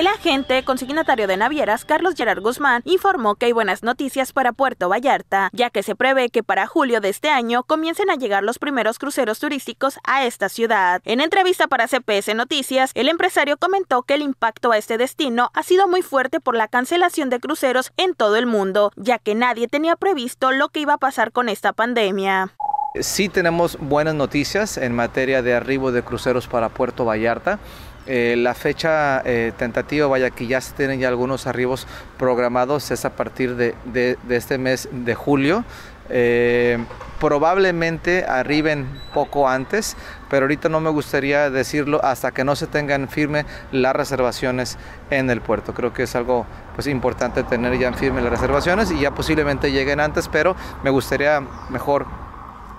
El agente consignatario de navieras Carlos Gerard Guzmán informó que hay buenas noticias para Puerto Vallarta, ya que se prevé que para julio de este año comiencen a llegar los primeros cruceros turísticos a esta ciudad. En entrevista para CPS Noticias, el empresario comentó que el impacto a este destino ha sido muy fuerte por la cancelación de cruceros en todo el mundo, ya que nadie tenía previsto lo que iba a pasar con esta pandemia. Sí tenemos buenas noticias en materia de arribo de cruceros para Puerto Vallarta. Eh, la fecha eh, tentativa, vaya que ya se tienen ya algunos arribos programados, es a partir de, este mes de julio. Eh, probablemente arriben poco antes, pero ahorita no me gustaría decirlo hasta que no se tengan firme las reservaciones en el puerto. Creo que es algo pues importante tener ya en firme las reservaciones y ya posiblemente lleguen antes, pero me gustaría mejor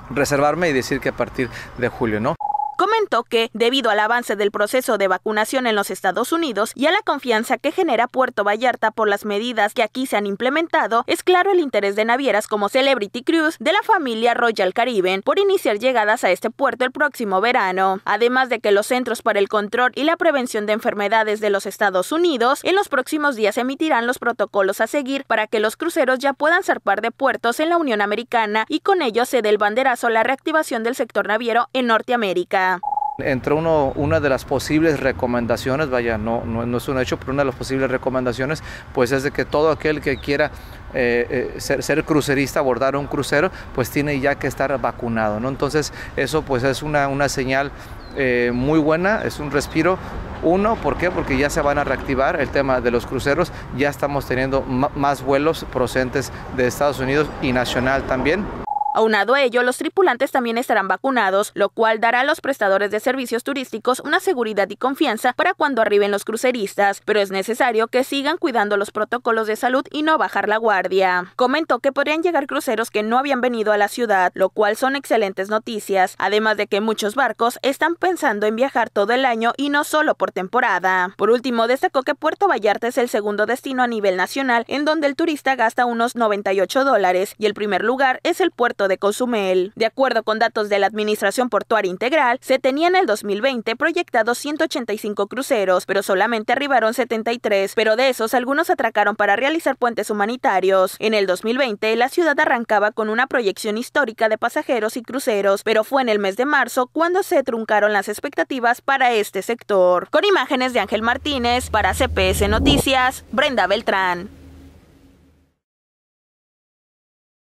reservarme y decir que a partir de julio, ¿no? Comentó que, debido al avance del proceso de vacunación en los Estados Unidos y a la confianza que genera Puerto Vallarta por las medidas que aquí se han implementado, es claro el interés de navieras como Celebrity Cruise de la familia Royal Caribbean por iniciar llegadas a este puerto el próximo verano, además de que los Centros para el Control y la Prevención de Enfermedades de los Estados Unidos en los próximos días emitirán los protocolos a seguir para que los cruceros ya puedan zarpar de puertos en la Unión Americana y con ello se dé el banderazo la reactivación del sector naviero en Norteamérica. Entre uno, una de las posibles recomendaciones, vaya, no, no, es un hecho, pero una de las posibles recomendaciones, pues es de que todo aquel que quiera eh, eh, ser, crucerista, abordar un crucero, pues tiene ya que estar vacunado, ¿no? Entonces, eso pues es una, una señal eh, muy buena, es un respiro. Uno, ¿por qué? Porque ya se van a reactivar el tema de los cruceros, ya estamos teniendo más vuelos procedentes de Estados Unidos y nacional también. Aunado a ello, los tripulantes también estarán vacunados, lo cual dará a los prestadores de servicios turísticos una seguridad y confianza para cuando arriben los cruceristas, pero es necesario que sigan cuidando los protocolos de salud y no bajar la guardia. Comentó que podrían llegar cruceros que no habían venido a la ciudad, lo cual son excelentes noticias, además de que muchos barcos están pensando en viajar todo el año y no solo por temporada. Por último, destacó que Puerto Vallarta es el segundo destino a nivel nacional en donde el turista gasta unos 98 dólares y el primer lugar es el puerto de Cozumel. De acuerdo con datos de la Administración Portuaria Integral, se tenía en el 2020 proyectados 185 cruceros, pero solamente arribaron 73, pero de esos algunos atracaron para realizar puentes humanitarios. En el 2020, la ciudad arrancaba con una proyección histórica de pasajeros y cruceros, pero fue en el mes de marzo cuando se truncaron las expectativas para este sector. Con imágenes de Ángel Martínez, para CPS Noticias, Brenda Beltrán.